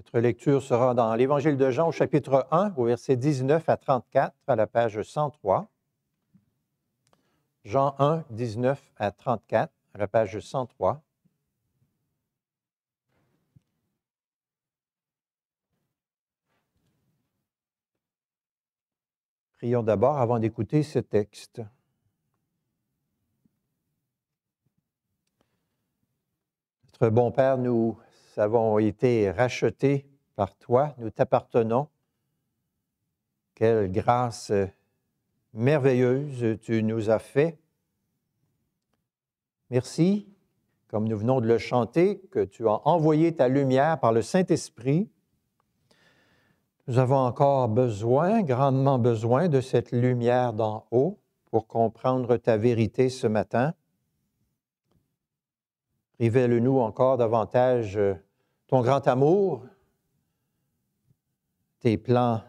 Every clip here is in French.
Notre lecture sera dans l'Évangile de Jean au chapitre 1, au verset 19 à 34, à la page 103. Jean 1, 19 à 34, à la page 103. Prions d'abord avant d'écouter ce texte. Notre bon Père, nous nous avons été rachetés par toi, nous t'appartenons. Quelle grâce merveilleuse tu nous as fait. Merci, comme nous venons de le chanter, que tu as envoyé ta lumière par le Saint-Esprit. Nous avons encore besoin, grandement besoin, de cette lumière d'en haut pour comprendre ta vérité ce matin. Révèle-nous encore davantage euh, ton grand amour, tes plans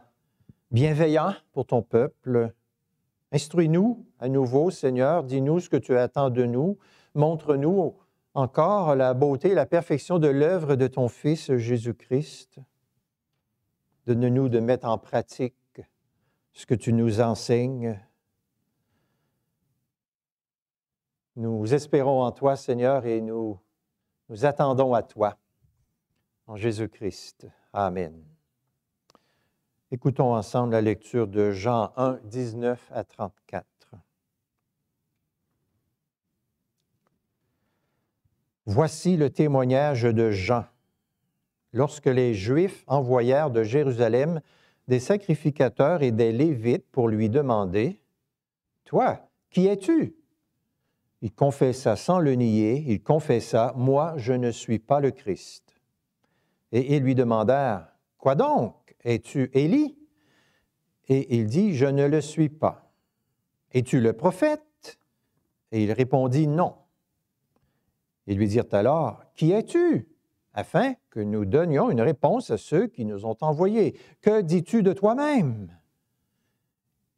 bienveillants pour ton peuple. Instruis-nous à nouveau, Seigneur, dis-nous ce que tu attends de nous, montre-nous encore la beauté et la perfection de l'œuvre de ton Fils Jésus-Christ. Donne-nous de mettre en pratique ce que tu nous enseignes Nous espérons en toi, Seigneur, et nous nous attendons à toi. En Jésus-Christ. Amen. Écoutons ensemble la lecture de Jean 1, 19 à 34. Voici le témoignage de Jean. Lorsque les Juifs envoyèrent de Jérusalem des sacrificateurs et des Lévites pour lui demander, Toi, qui es-tu? Il confessa sans le nier, il confessa, Moi, je ne suis pas le Christ. Et ils lui demandèrent, Quoi donc Es-tu Élie Et il dit, Je ne le suis pas. Es-tu le prophète Et il répondit, Non. Ils lui dirent alors, Qui es-tu afin que nous donnions une réponse à ceux qui nous ont envoyés. Que dis-tu de toi-même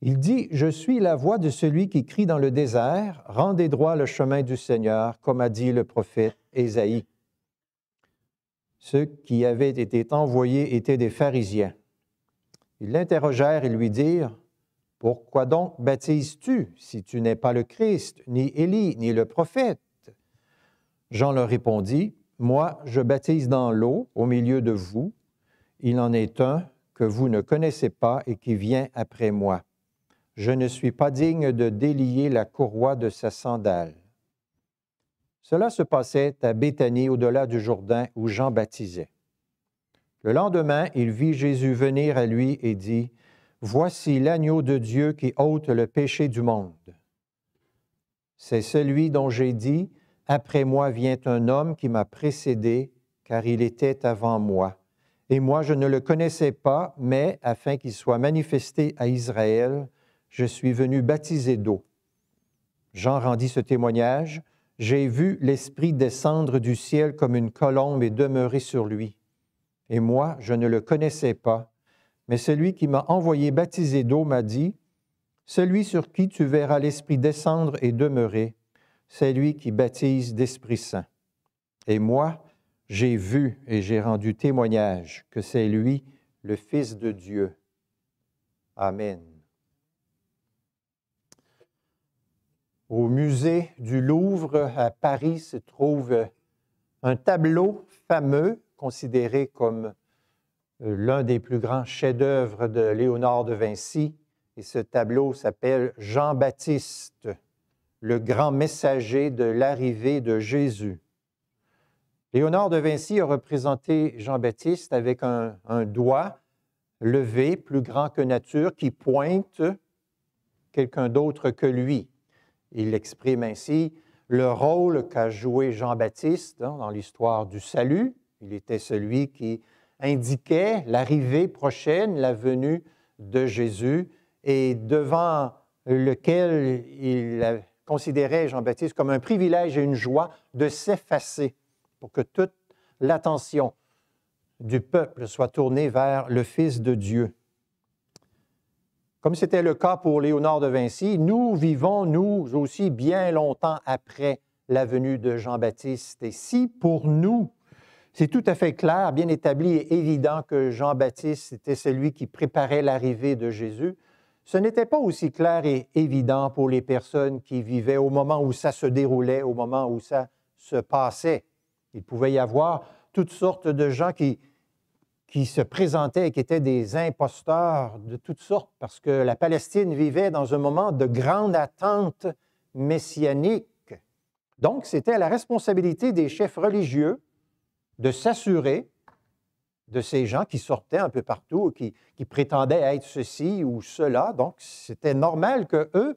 il dit, Je suis la voix de celui qui crie dans le désert, rendez droit le chemin du Seigneur, comme a dit le prophète Ésaïe. Ceux qui avaient été envoyés étaient des pharisiens. Ils l'interrogèrent et lui dirent, Pourquoi donc baptises-tu si tu n'es pas le Christ, ni Élie, ni le prophète Jean leur répondit, Moi, je baptise dans l'eau au milieu de vous. Il en est un que vous ne connaissez pas et qui vient après moi. Je ne suis pas digne de délier la courroie de sa sandale. Cela se passait à Béthanie, au-delà du Jourdain, où Jean baptisait. Le lendemain, il vit Jésus venir à lui et dit, Voici l'agneau de Dieu qui ôte le péché du monde. C'est celui dont j'ai dit, Après moi vient un homme qui m'a précédé, car il était avant moi. Et moi je ne le connaissais pas, mais afin qu'il soit manifesté à Israël, je suis venu baptiser d'eau. Jean rendit ce témoignage. J'ai vu l'Esprit descendre du ciel comme une colombe et demeurer sur lui. Et moi, je ne le connaissais pas, mais celui qui m'a envoyé baptiser d'eau m'a dit, Celui sur qui tu verras l'Esprit descendre et demeurer, c'est lui qui baptise d'Esprit Saint. Et moi, j'ai vu et j'ai rendu témoignage que c'est lui, le Fils de Dieu. Amen. Au musée du Louvre à Paris se trouve euh, un tableau fameux, considéré comme euh, l'un des plus grands chefs-d'œuvre de Léonard de Vinci. Et ce tableau s'appelle Jean-Baptiste, le grand messager de l'arrivée de Jésus. Léonard de Vinci a représenté Jean-Baptiste avec un, un, doigt levé, plus grand que nature, qui pointe quelqu'un d'autre que lui. Il exprime ainsi le rôle qu'a joué Jean-Baptiste hein, dans l'histoire du salut. Il était celui qui indiquait l'arrivée prochaine, la venue de Jésus, et devant lequel il considérait Jean-Baptiste comme un privilège et une joie de s'effacer pour que toute l'attention du peuple soit tournée vers le Fils de Dieu. Comme c'était le cas pour Léonard de Vinci, nous vivons, nous aussi, bien longtemps après la venue de Jean-Baptiste. Et si pour nous, c'est tout à fait clair, bien établi et évident que Jean-Baptiste était celui qui préparait l'arrivée de Jésus. Ce n'était pas aussi clair et évident pour les personnes qui vivaient au moment où ça se déroulait, au moment où ça se passait. Il pouvait y avoir toutes sortes de gens qui qui se présentaient et qui étaient des imposteurs de toutes sortes, parce que la Palestine vivait dans un moment de grande attente messianique. Donc, c'était la responsabilité des chefs religieux de s'assurer de ces gens qui sortaient un peu partout, qui, qui prétendaient être ceci ou cela. Donc, c'était normal qu'eux,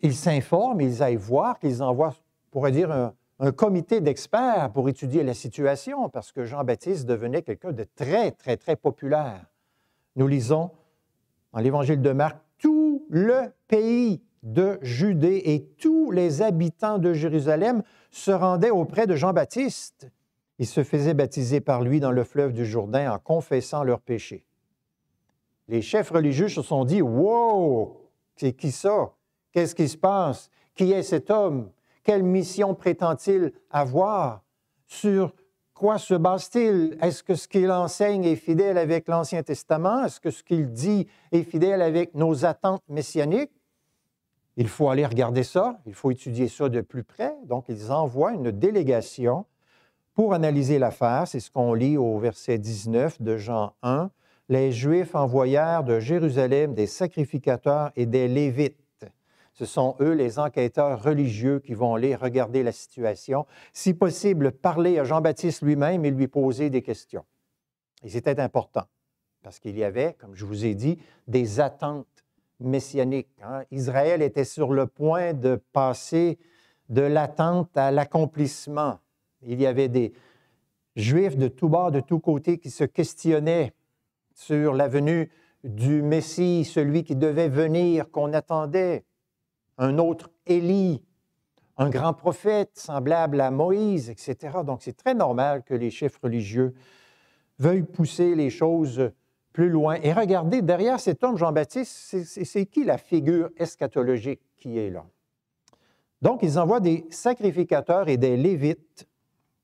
ils s'informent, ils aillent voir, qu'ils envoient, on pourrait dire, un, un comité d'experts pour étudier la situation, parce que Jean-Baptiste devenait quelqu'un de très, très, très populaire. Nous lisons dans l'Évangile de Marc, tout le pays de Judée et tous les habitants de Jérusalem se rendaient auprès de Jean-Baptiste. Ils se faisaient baptiser par lui dans le fleuve du Jourdain en confessant leurs péchés. Les chefs religieux se sont dit Wow, c'est qui ça Qu'est-ce qui se passe Qui est cet homme quelle mission prétend-il avoir? Sur quoi se base-t-il? Est-ce que ce qu'il enseigne est fidèle avec l'Ancien Testament? Est-ce que ce qu'il dit est fidèle avec nos attentes messianiques? Il faut aller regarder ça, il faut étudier ça de plus près. Donc, ils envoient une délégation pour analyser l'affaire. C'est ce qu'on lit au verset 19 de Jean 1. Les Juifs envoyèrent de Jérusalem des sacrificateurs et des Lévites ce sont eux, les enquêteurs religieux, qui vont aller regarder la situation, si possible, parler à Jean-Baptiste lui-même et lui poser des questions. Et c'était important, parce qu'il y avait, comme je vous ai dit, des attentes messianiques. Hein. Israël était sur le point de passer de l'attente à l'accomplissement. Il y avait des Juifs de tout bord, de tous côtés, qui se questionnaient sur la venue du Messie, celui qui devait venir, qu'on attendait un autre Élie, un grand prophète semblable à Moïse, etc. Donc c'est très normal que les chefs religieux veuillent pousser les choses plus loin. Et regardez, derrière cet homme, Jean-Baptiste, c'est qui la figure eschatologique qui est là? Donc ils envoient des sacrificateurs et des lévites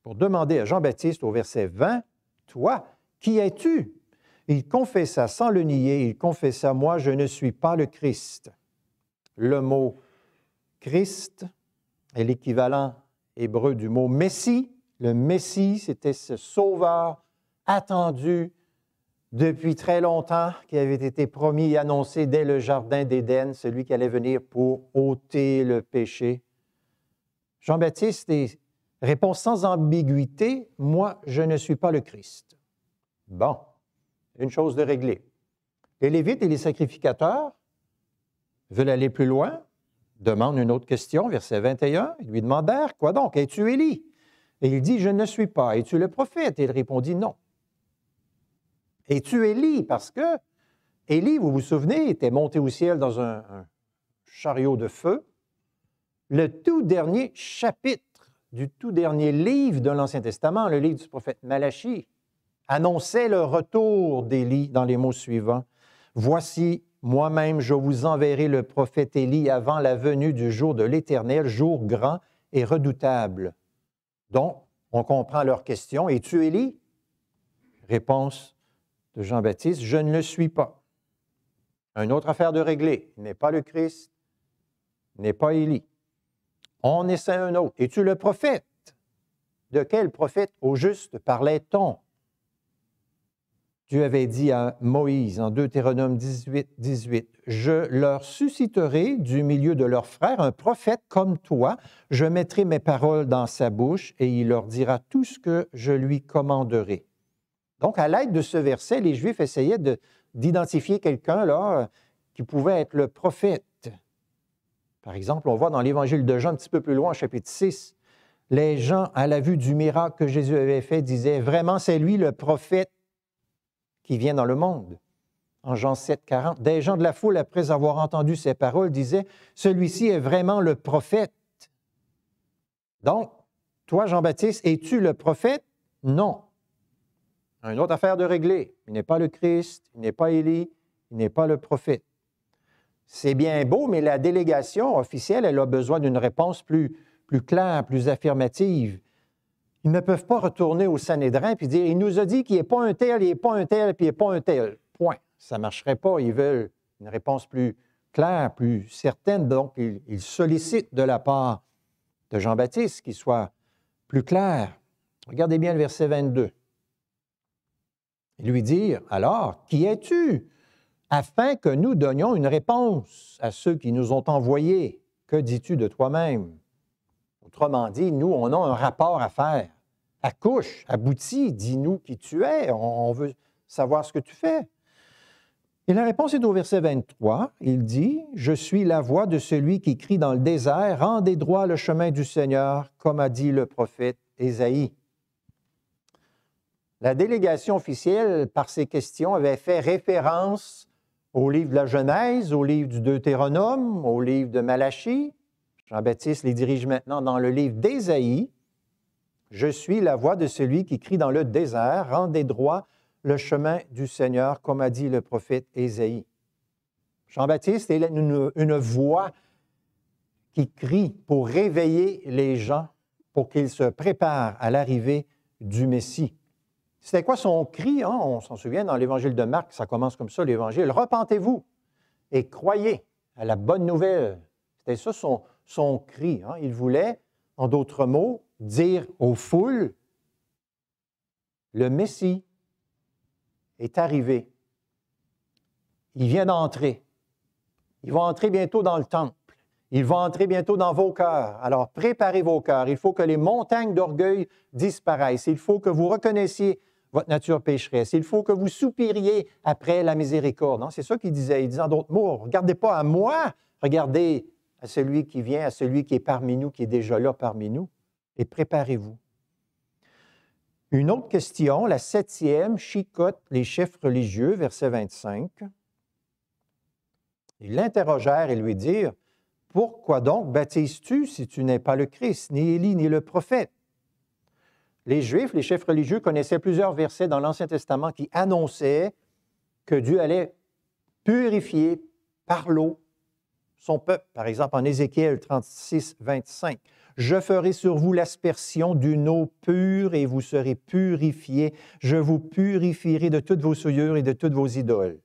pour demander à Jean-Baptiste au verset 20, Toi, qui es-tu? Il confessa sans le nier, il confessa, Moi, je ne suis pas le Christ. Le mot Christ est l'équivalent hébreu du mot Messie. Le Messie, c'était ce sauveur attendu depuis très longtemps, qui avait été promis et annoncé dès le Jardin d'Éden, celui qui allait venir pour ôter le péché. Jean-Baptiste répond sans ambiguïté, moi, je ne suis pas le Christ. Bon, une chose de réglée. Les Lévites et les sacrificateurs veulent aller plus loin, demande une autre question, verset 21. Ils lui demandèrent, quoi donc, es-tu Élie? Et il dit, je ne suis pas. Es-tu le prophète? Et il répondit, non. Es-tu Élie? Parce que Élie, vous vous souvenez, était monté au ciel dans un, chariot de feu. Le tout dernier chapitre du tout dernier livre de l'Ancien Testament, le livre du prophète Malachie, annonçait le retour d'Élie dans les mots suivants. Voici, moi-même, je vous enverrai le prophète Élie avant la venue du jour de l'Éternel, jour grand et redoutable. Donc, on comprend leur question. Es-tu Élie? Réponse de Jean-Baptiste, je ne le suis pas. Une autre affaire de régler. n'est pas le Christ, n'est pas Élie. On essaie un autre. Es-tu le prophète? De quel prophète au juste parlait-on? Dieu avait dit à Moïse en Deutéronome 18, 18, Je leur susciterai du milieu de leurs frères un prophète comme toi, je mettrai mes paroles dans sa bouche et il leur dira tout ce que je lui commanderai. Donc, à l'aide de ce verset, les Juifs essayaient d'identifier quelqu'un qui pouvait être le prophète. Par exemple, on voit dans l'Évangile de Jean un petit peu plus loin, chapitre 6, les gens, à la vue du miracle que Jésus avait fait, disaient Vraiment, c'est lui le prophète qui vient dans le monde. En Jean 7, 40, des gens de la foule, après avoir entendu ces paroles, disaient, Celui-ci est vraiment le prophète. Donc, toi, Jean-Baptiste, es-tu le prophète? Non. Une autre affaire de régler. Il n'est pas le Christ, il n'est pas Élie, il n'est pas le prophète. C'est bien beau, mais la délégation officielle, elle a besoin d'une réponse plus, plus claire, plus affirmative. Ils ne peuvent pas retourner au Sanhédrin et dire, il nous a dit qu'il n'est pas un tel, il n'est pas un tel, puis il n'est pas un tel. Point. Ça ne marcherait pas. Ils veulent une réponse plus claire, plus certaine. Donc, ils, sollicitent de la part de Jean-Baptiste qu'il soit plus clair. Regardez bien le verset 22. lui dire, alors, qui es-tu? afin que nous donnions une réponse à ceux qui nous ont envoyés. Que dis-tu de toi-même? Autrement dit, nous, on a un rapport à faire. Accouche, aboutis, dis-nous qui tu es, on, veut savoir ce que tu fais. Et la réponse est au verset 23. Il dit Je suis la voix de celui qui crie dans le désert, rendez droit le chemin du Seigneur, comme a dit le prophète Ésaïe. La délégation officielle, par ces questions, avait fait référence au livre de la Genèse, au livre du Deutéronome, au livre de Malachie. Jean-Baptiste les dirige maintenant dans le livre d'Ésaïe. Je suis la voix de celui qui crie dans le désert, rendez droit le chemin du Seigneur, comme a dit le prophète Ésaïe. Jean-Baptiste est une, voix qui crie pour réveiller les gens, pour qu'ils se préparent à l'arrivée du Messie. C'était quoi son cri? Hein? On s'en souvient dans l'évangile de Marc, ça commence comme ça, l'évangile. Repentez-vous et croyez à la bonne nouvelle. C'était ça son, son cri. Hein? Il voulait, en d'autres mots, dire aux foules, le Messie est arrivé. Il vient d'entrer. Il va entrer bientôt dans le temple. Il va entrer bientôt dans vos cœurs. Alors préparez vos cœurs. Il faut que les montagnes d'orgueil disparaissent. Il faut que vous reconnaissiez votre nature pécheresse. Il faut que vous soupiriez après la miséricorde. C'est ça qu'il disait. Il disait en d'autres mots, regardez pas à moi, regardez à celui qui vient, à celui qui est parmi nous, qui est déjà là parmi nous et préparez-vous. Une autre question, la septième, chicote les chefs religieux, verset 25. Ils l'interrogèrent et lui dirent, Pourquoi donc baptises-tu si tu n'es pas le Christ, ni Élie, ni le prophète? Les Juifs, les chefs religieux connaissaient plusieurs versets dans l'Ancien Testament qui annonçaient que Dieu allait purifier par l'eau son peuple, par exemple en Ézéchiel 36, 25. Je ferai sur vous l'aspersion d'une eau pure et vous serez purifiés. Je vous purifierai de toutes vos souillures et de toutes vos idoles.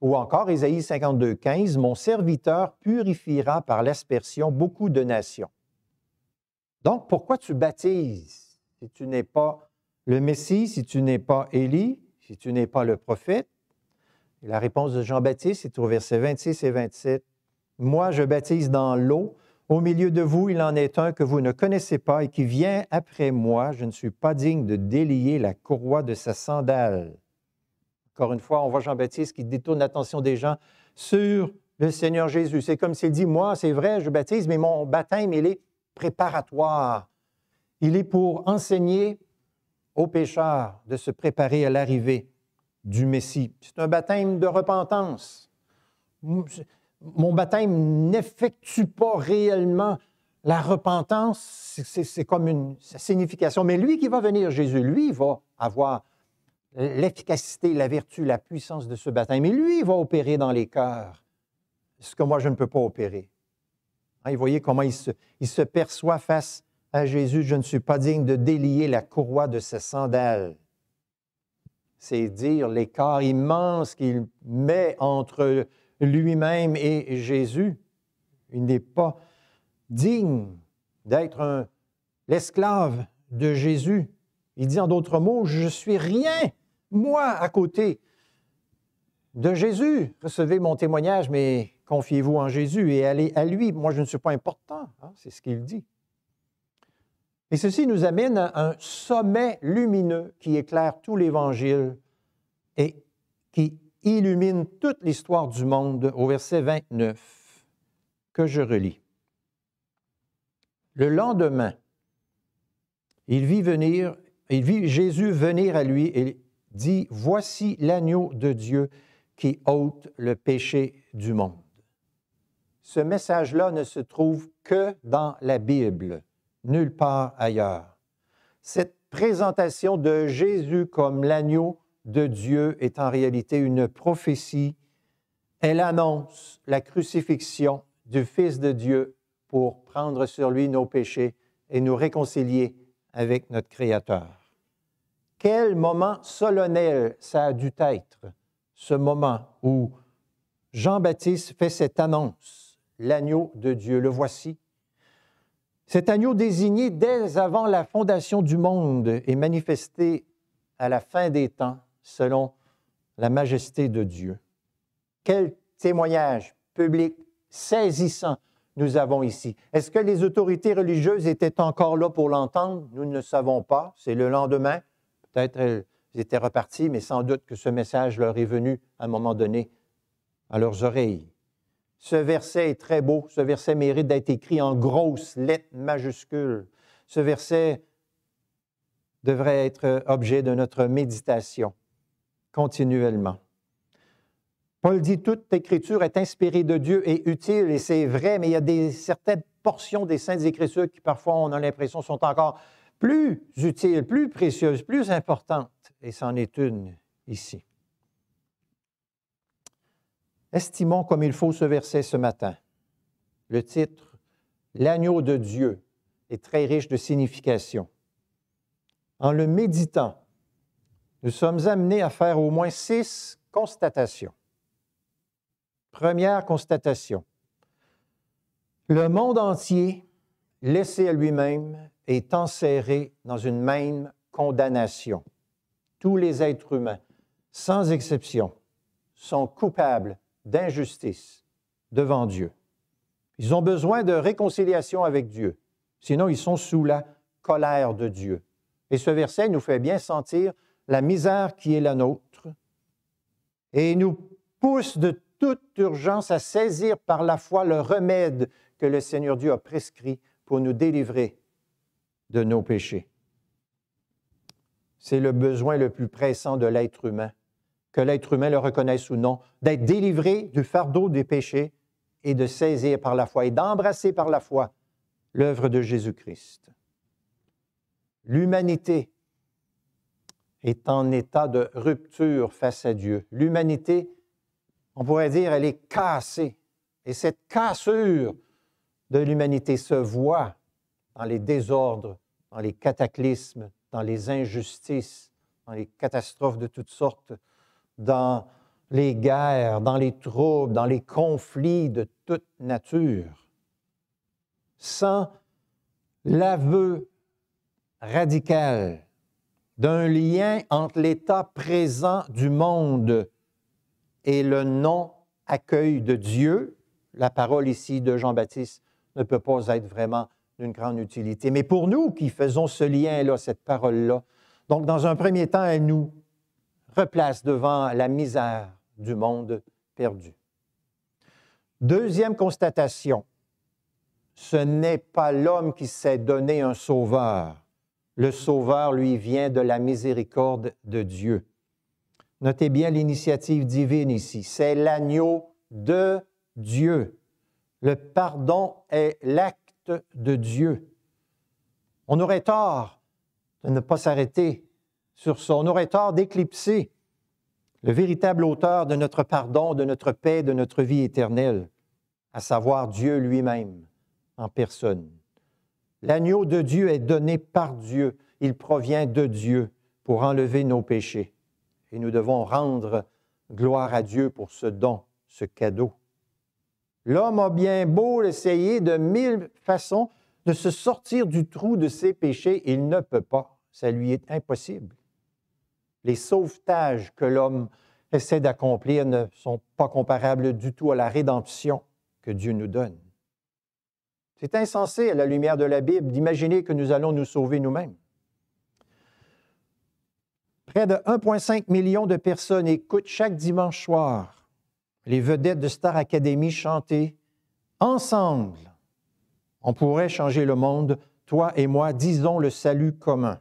Ou encore Ésaïe 52, 15, Mon serviteur purifiera par l'aspersion beaucoup de nations. Donc, pourquoi tu baptises si tu n'es pas le Messie, si tu n'es pas Élie, si tu n'es pas le prophète? la réponse de Jean-Baptiste est au verset 26 et 27. Moi, je baptise dans l'eau, au milieu de vous, il en est un que vous ne connaissez pas et qui vient après moi. Je ne suis pas digne de délier la courroie de sa sandale. Encore une fois, on voit Jean-Baptiste qui détourne l'attention des gens sur le Seigneur Jésus. C'est comme s'il dit, moi, c'est vrai, je baptise, mais mon baptême, il est préparatoire. Il est pour enseigner aux pécheurs de se préparer à l'arrivée du Messie. C'est un baptême de repentance mon baptême n'effectue pas réellement la repentance, c'est comme une signification. Mais lui qui va venir, Jésus, lui, va avoir l'efficacité, la vertu, la puissance de ce baptême. Et lui il va opérer dans les cœurs ce que moi, je ne peux pas opérer. Vous hein, voyez comment il se, il se perçoit face à Jésus. Je ne suis pas digne de délier la courroie de ses sandales. C'est dire l'écart immense qu'il met entre lui-même est Jésus. Il n'est pas digne d'être l'esclave de Jésus. Il dit en d'autres mots, je suis rien, moi, à côté de Jésus. Recevez mon témoignage, mais confiez-vous en Jésus et allez à lui. Moi, je ne suis pas important. Hein, c'est ce qu'il dit. Et ceci nous amène à un sommet lumineux qui éclaire tout l'Évangile et qui illumine toute l'histoire du monde au verset 29 que je relis. Le lendemain, il vit venir, il vit Jésus venir à lui et dit Voici l'agneau de Dieu qui ôte le péché du monde. Ce message-là ne se trouve que dans la Bible, nulle part ailleurs. Cette présentation de Jésus comme l'agneau de Dieu est en réalité une prophétie. Elle annonce la crucifixion du Fils de Dieu pour prendre sur lui nos péchés et nous réconcilier avec notre Créateur. Quel moment solennel ça a dû être, ce moment où Jean-Baptiste fait cette annonce, l'agneau de Dieu, le voici. Cet agneau désigné dès avant la fondation du monde et manifesté à la fin des temps selon la majesté de Dieu. Quel témoignage public saisissant nous avons ici. Est-ce que les autorités religieuses étaient encore là pour l'entendre? Nous ne le savons pas. C'est le lendemain. Peut-être elles étaient reparties, mais sans doute que ce message leur est venu à un moment donné à leurs oreilles. Ce verset est très beau. Ce verset mérite d'être écrit en grosses lettres majuscules. Ce verset devrait être objet de notre méditation continuellement. Paul dit toute écriture est inspirée de Dieu et utile, et c'est vrai, mais il y a des, certaines portions des saintes écritures qui parfois on a l'impression sont encore plus utiles, plus précieuses, plus importantes, et c'en est une ici. Estimons comme il faut ce verset ce matin. Le titre, L'agneau de Dieu, est très riche de signification. En le méditant, nous sommes amenés à faire au moins six constatations. Première constatation. Le monde entier, laissé à lui-même, est enserré dans une même condamnation. Tous les êtres humains, sans exception, sont coupables d'injustice devant Dieu. Ils ont besoin de réconciliation avec Dieu, sinon ils sont sous la colère de Dieu. Et ce verset nous fait bien sentir la misère qui est la nôtre et nous pousse de toute urgence à saisir par la foi le remède que le Seigneur Dieu a prescrit pour nous délivrer de nos péchés. C'est le besoin le plus pressant de l'être humain, que l'être humain le reconnaisse ou non, d'être délivré du fardeau des péchés et de saisir par la foi et d'embrasser par la foi l'œuvre de Jésus-Christ. L'humanité est en état de rupture face à Dieu. L'humanité, on pourrait dire, elle est cassée. Et cette cassure de l'humanité se voit dans les désordres, dans les cataclysmes, dans les injustices, dans les catastrophes de toutes sortes, dans les guerres, dans les troubles, dans les conflits de toute nature. Sans l'aveu radical d'un lien entre l'état présent du monde et le non-accueil de Dieu, la parole ici de Jean-Baptiste ne peut pas être vraiment d'une grande utilité. Mais pour nous qui faisons ce lien-là, cette parole-là, donc dans un premier temps, elle nous replace devant la misère du monde perdu. Deuxième constatation, ce n'est pas l'homme qui s'est donné un sauveur, le Sauveur lui vient de la miséricorde de Dieu. Notez bien l'initiative divine ici. C'est l'agneau de Dieu. Le pardon est l'acte de Dieu. On aurait tort de ne pas s'arrêter sur ça. On aurait tort d'éclipser le véritable auteur de notre pardon, de notre paix, de notre vie éternelle, à savoir Dieu lui-même en personne. L'agneau de Dieu est donné par Dieu. Il provient de Dieu pour enlever nos péchés. Et nous devons rendre gloire à Dieu pour ce don, ce cadeau. L'homme a bien beau essayer de mille façons de se sortir du trou de ses péchés, il ne peut pas. Ça lui est impossible. Les sauvetages que l'homme essaie d'accomplir ne sont pas comparables du tout à la rédemption que Dieu nous donne. C'est insensé à la lumière de la Bible d'imaginer que nous allons nous sauver nous-mêmes. Près de 1,5 million de personnes écoutent chaque dimanche soir les vedettes de Star Academy chanter Ensemble, on pourrait changer le monde, toi et moi, disons le salut commun.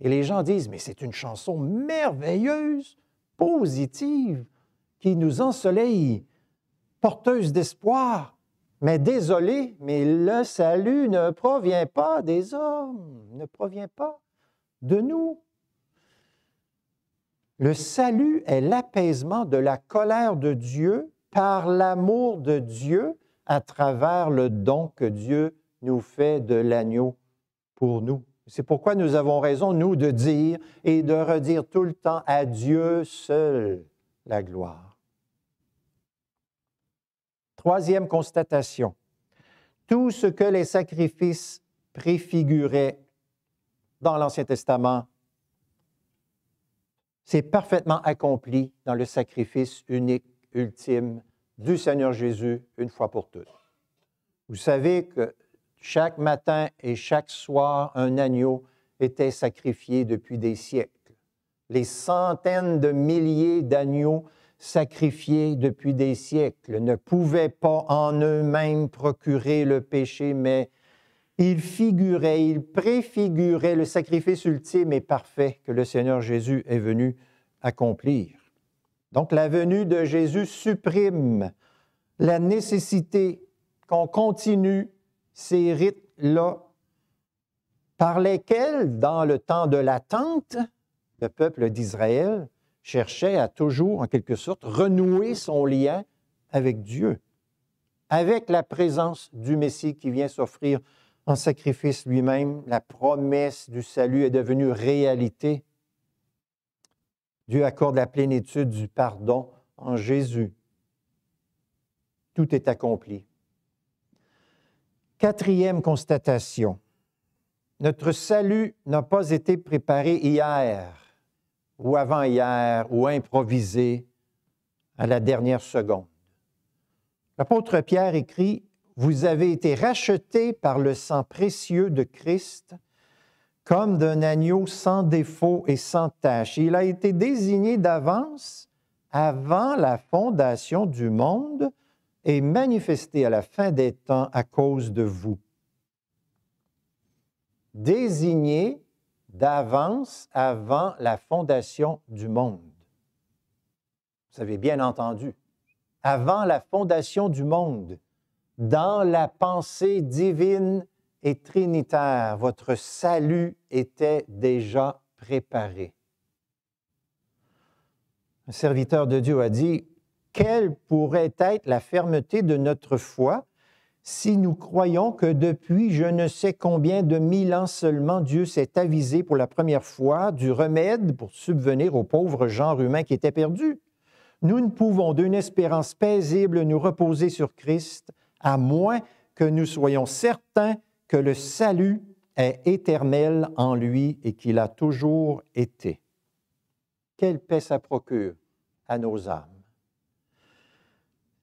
Et les gens disent, mais c'est une chanson merveilleuse, positive, qui nous ensoleille, porteuse d'espoir. Mais désolé, mais le salut ne provient pas des hommes, ne provient pas de nous. Le salut est l'apaisement de la colère de Dieu par l'amour de Dieu à travers le don que Dieu nous fait de l'agneau pour nous. C'est pourquoi nous avons raison, nous, de dire et de redire tout le temps à Dieu seul la gloire. Troisième constatation, tout ce que les sacrifices préfiguraient dans l'Ancien Testament, c'est parfaitement accompli dans le sacrifice unique, ultime du Seigneur Jésus une fois pour toutes. Vous savez que chaque matin et chaque soir, un agneau était sacrifié depuis des siècles. Les centaines de milliers d'agneaux sacrifiés depuis des siècles, ne pouvaient pas en eux-mêmes procurer le péché, mais ils figuraient, ils préfiguraient le sacrifice ultime et parfait que le Seigneur Jésus est venu accomplir. Donc la venue de Jésus supprime la nécessité qu'on continue ces rites-là par lesquels, dans le temps de l'attente, le peuple d'Israël cherchait à toujours, en quelque sorte, renouer son lien avec Dieu, avec la présence du Messie qui vient s'offrir en sacrifice lui-même. La promesse du salut est devenue réalité. Dieu accorde la plénitude du pardon en Jésus. Tout est accompli. Quatrième constatation. Notre salut n'a pas été préparé hier ou avant-hier ou improvisé à la dernière seconde. L'apôtre Pierre écrit, Vous avez été rachetés par le sang précieux de Christ comme d'un agneau sans défaut et sans tâche. Il a été désigné d'avance avant la fondation du monde et manifesté à la fin des temps à cause de vous. Désigné d'avance avant la fondation du monde. Vous avez bien entendu. Avant la fondation du monde, dans la pensée divine et trinitaire, votre salut était déjà préparé. Un serviteur de Dieu a dit, quelle pourrait être la fermeté de notre foi si nous croyons que depuis je ne sais combien de mille ans seulement, Dieu s'est avisé pour la première fois du remède pour subvenir au pauvre genre humain qui était perdu. Nous ne pouvons d'une espérance paisible nous reposer sur Christ, à moins que nous soyons certains que le salut est éternel en lui et qu'il a toujours été. Quelle paix ça procure à nos âmes.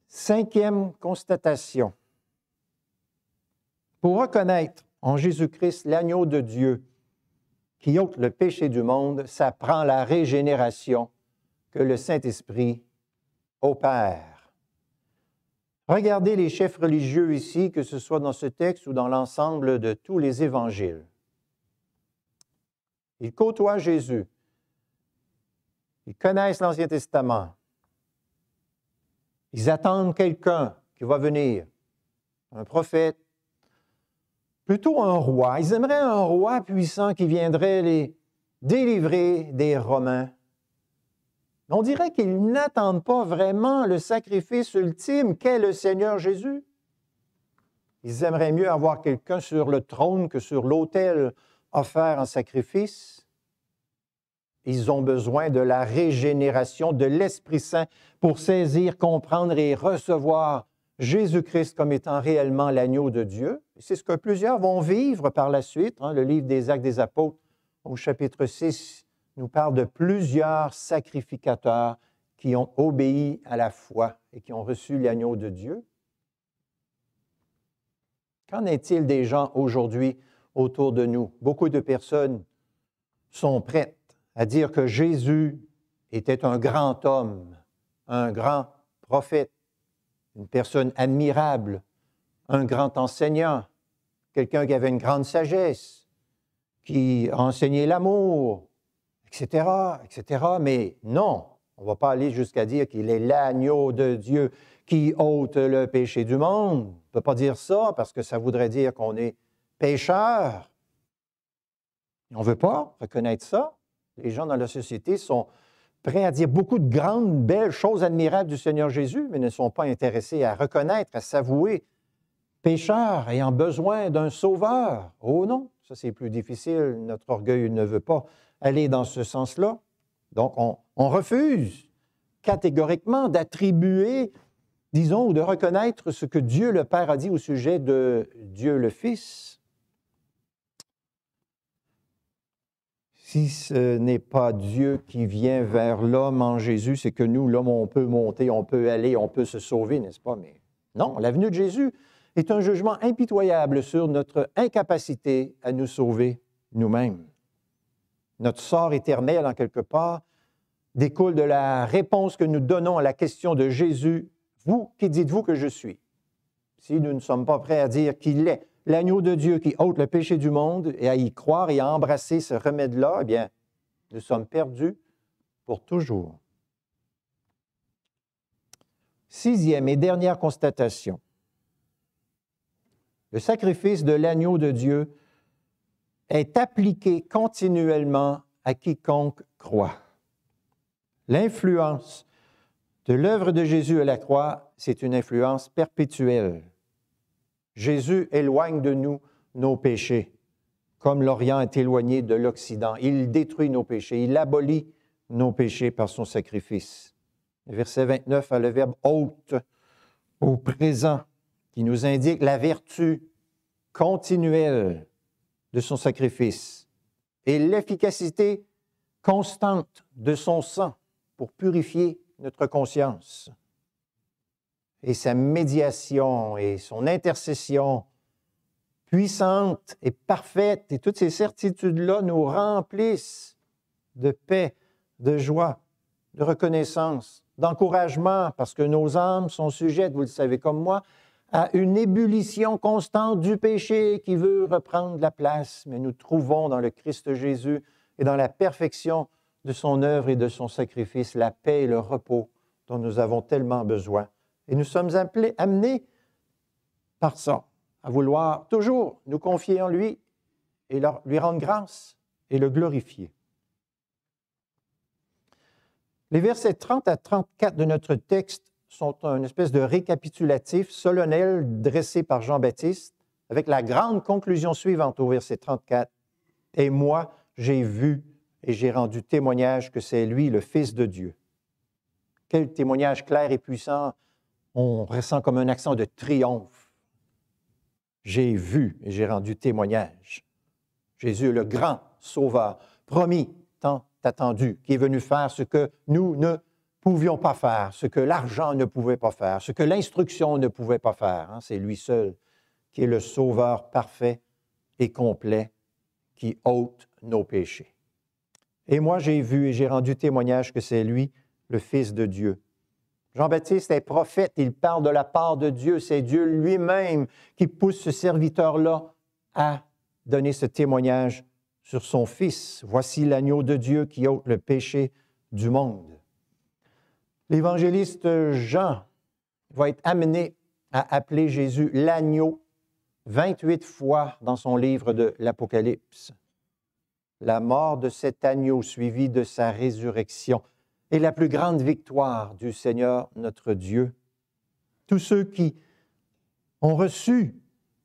Cinquième constatation pour reconnaître en Jésus-Christ l'agneau de Dieu qui ôte le péché du monde, ça prend la régénération que le Saint-Esprit opère. Regardez les chefs religieux ici, que ce soit dans ce texte ou dans l'ensemble de tous les évangiles. Ils côtoient Jésus. Ils connaissent l'Ancien Testament. Ils attendent quelqu'un qui va venir, un prophète, plutôt un roi. Ils aimeraient un roi puissant qui viendrait les délivrer des Romains. On dirait qu'ils n'attendent pas vraiment le sacrifice ultime qu'est le Seigneur Jésus. Ils aimeraient mieux avoir quelqu'un sur le trône que sur l'autel offert en sacrifice. Ils ont besoin de la régénération de l'Esprit Saint pour saisir, comprendre et recevoir Jésus-Christ comme étant réellement l'agneau de Dieu. C'est ce que plusieurs vont vivre par la suite. Hein. Le livre des Actes des Apôtres, au chapitre 6, nous parle de plusieurs sacrificateurs qui ont obéi à la foi et qui ont reçu l'agneau de Dieu. Qu'en est-il des gens aujourd'hui autour de nous? Beaucoup de personnes sont prêtes à dire que Jésus était un grand homme, un grand prophète, une personne admirable, un grand enseignant, quelqu'un qui avait une grande sagesse, qui enseignait l'amour, etc., etc. Mais non, on ne va pas aller jusqu'à dire qu'il est l'agneau de Dieu qui ôte le péché du monde. On ne peut pas dire ça parce que ça voudrait dire qu'on est pécheur. On ne veut pas reconnaître ça. Les gens dans la société sont prêts à dire beaucoup de grandes, belles choses admirables du Seigneur Jésus, mais ne sont pas intéressés à reconnaître, à s'avouer pécheurs ayant besoin d'un sauveur. Oh non, ça c'est plus difficile, notre orgueil ne veut pas aller dans ce sens-là. Donc on, refuse catégoriquement d'attribuer, disons, ou de reconnaître ce que Dieu le Père a dit au sujet de Dieu le Fils. si ce n'est pas Dieu qui vient vers l'homme en Jésus, c'est que nous, l'homme, on peut monter, on peut aller, on peut se sauver, n'est-ce pas? Mais non, l'avenue de Jésus est un jugement impitoyable sur notre incapacité à nous sauver nous-mêmes. Notre sort éternel, en quelque part, découle de la réponse que nous donnons à la question de Jésus, vous, qui dites-vous que je suis? Si nous ne sommes pas prêts à dire qu'il est, l'agneau de Dieu qui ôte le péché du monde et à y croire et à embrasser ce remède-là, eh bien, nous sommes perdus pour toujours. Sixième et dernière constatation. Le sacrifice de l'agneau de Dieu est appliqué continuellement à quiconque croit. L'influence de l'œuvre de Jésus à la croix, c'est une influence perpétuelle. Jésus éloigne de nous nos péchés, comme l'Orient est éloigné de l'Occident. Il détruit nos péchés, il abolit nos péchés par son sacrifice. Verset 29 a le verbe haute au présent qui nous indique la vertu continuelle de son sacrifice et l'efficacité constante de son sang pour purifier notre conscience et sa médiation et son intercession puissante et parfaite, et toutes ces certitudes-là nous remplissent de paix, de joie, de reconnaissance, d'encouragement, parce que nos âmes sont sujettes, vous le savez comme moi, à une ébullition constante du péché qui veut reprendre la place, mais nous trouvons dans le Christ Jésus et dans la perfection de son œuvre et de son sacrifice la paix et le repos dont nous avons tellement besoin. Et nous sommes amenés par ça à vouloir toujours nous confier en lui et lui rendre grâce et le glorifier. Les versets 30 à 34 de notre texte sont une espèce de récapitulatif solennel dressé par Jean-Baptiste avec la grande conclusion suivante au verset 34. Et moi, j'ai vu et j'ai rendu témoignage que c'est lui le Fils de Dieu. Quel témoignage clair et puissant on ressent comme un accent de triomphe. J'ai vu et j'ai rendu témoignage. Jésus, le grand sauveur, promis, tant attendu, qui est venu faire ce que nous ne pouvions pas faire, ce que l'argent ne pouvait pas faire, ce que l'instruction ne pouvait pas faire. Hein. C'est lui seul qui est le sauveur parfait et complet qui ôte nos péchés. Et moi j'ai vu et j'ai rendu témoignage que c'est lui, le Fils de Dieu, Jean-Baptiste est prophète, il parle de la part de Dieu. C'est Dieu lui-même qui pousse ce serviteur-là à donner ce témoignage sur son Fils. Voici l'agneau de Dieu qui ôte le péché du monde. L'évangéliste Jean va être amené à appeler Jésus l'agneau 28 fois dans son livre de l'Apocalypse. La mort de cet agneau suivie de sa résurrection et la plus grande victoire du Seigneur notre Dieu. Tous ceux qui ont reçu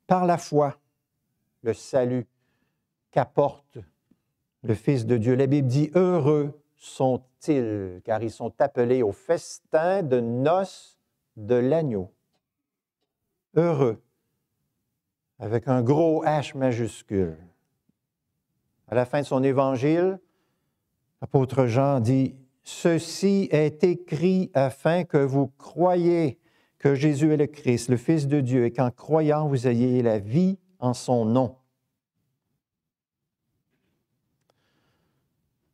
par la foi le salut qu'apporte le Fils de Dieu. La Bible dit, heureux sont-ils, car ils sont appelés au festin de noces de l'agneau. Heureux, avec un gros H majuscule. À la fin de son évangile, l'apôtre Jean dit, Ceci est écrit afin que vous croyiez que Jésus est le Christ, le Fils de Dieu, et qu'en croyant, vous ayez la vie en son nom.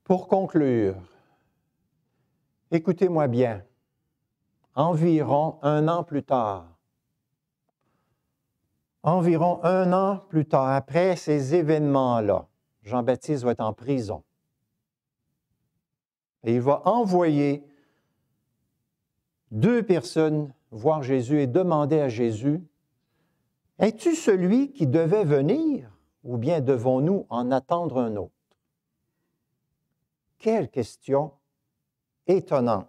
Pour conclure, écoutez-moi bien. Environ un an plus tard, environ un an plus tard, après ces événements-là, Jean-Baptiste va être en prison. Et il va envoyer deux personnes voir Jésus et demander à Jésus, Es-tu celui qui devait venir ou bien devons-nous en attendre un autre? Quelle question étonnante.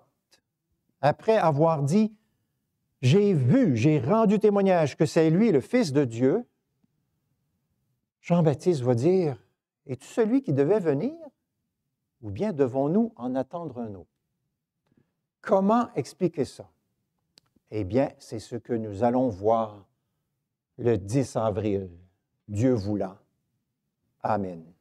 Après avoir dit, J'ai vu, j'ai rendu témoignage que c'est lui le Fils de Dieu, Jean-Baptiste va dire, Es-tu celui qui devait venir ou bien devons-nous en attendre un autre? Comment expliquer ça? Eh bien, c'est ce que nous allons voir le 10 avril, Dieu voulant. Amen.